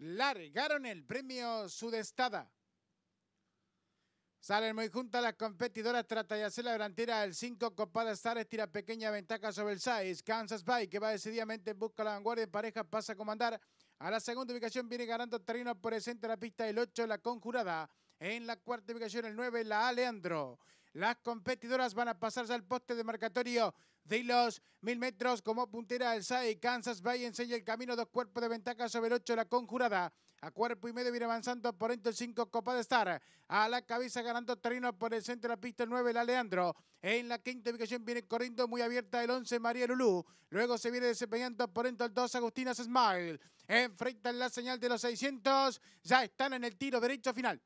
largaron el premio Sudestada. Salen muy juntas las competidoras, trata de hacer la delantera el 5, Copada Star tira pequeña ventaja sobre el 6, Kansas Bay que va decididamente en busca la vanguardia pareja, pasa a comandar a la segunda ubicación, viene ganando terreno por el centro de la pista el 8, la Conjurada, en la cuarta ubicación el 9, la Alejandro. Las competidoras van a pasarse al poste de marcatorio de los mil metros como puntera del SAE. Kansas Bay enseña el camino, dos cuerpos de ventaja sobre el 8, la conjurada. A cuerpo y medio viene avanzando por el 5 Copa de Star. A la cabeza ganando terreno por el centro de la pista el 9, la Leandro. En la quinta ubicación viene corriendo muy abierta el 11, María Lulú. Luego se viene desempeñando por entre el 2, Agustina Smile. Enfrentan la señal de los 600. Ya están en el tiro derecho final.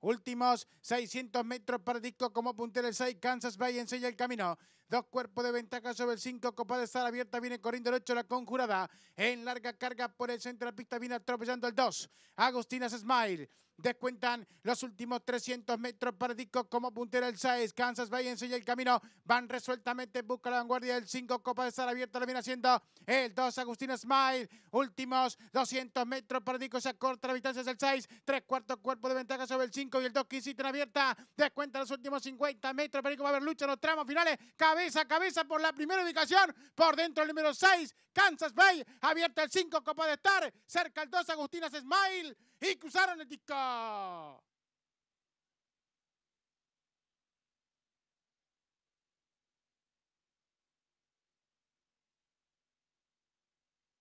Últimos 600 metros para Disco como puntero el 6, Kansas Bay enseña el camino. Dos cuerpos de ventaja sobre el 5. Copa de sal abierta. Viene corriendo el 8. La conjurada. En larga carga por el centro de la pista. Viene atropellando el 2. Agustinas Smile. Descuentan los últimos 300 metros para como puntera el 6. Kansas Bay enseña el camino. Van resueltamente. Busca la vanguardia del 5. Copa de estar abierta. Lo viene haciendo el 2. Agustinas Smile. Últimos 200 metros para Se acorta la distancia del 6. Tres cuartos cuerpos de ventaja sobre el 5 y el 2. quisitan abierta. Descuenta los últimos 50 metros. Perico va a haber lucha en los tramos finales. cabe cabeza a cabeza por la primera ubicación. Por dentro el número 6, Kansas Bay. Abierta el 5, Copa de Star. Cerca el 2, Agustinas Smile. Y cruzaron el disco.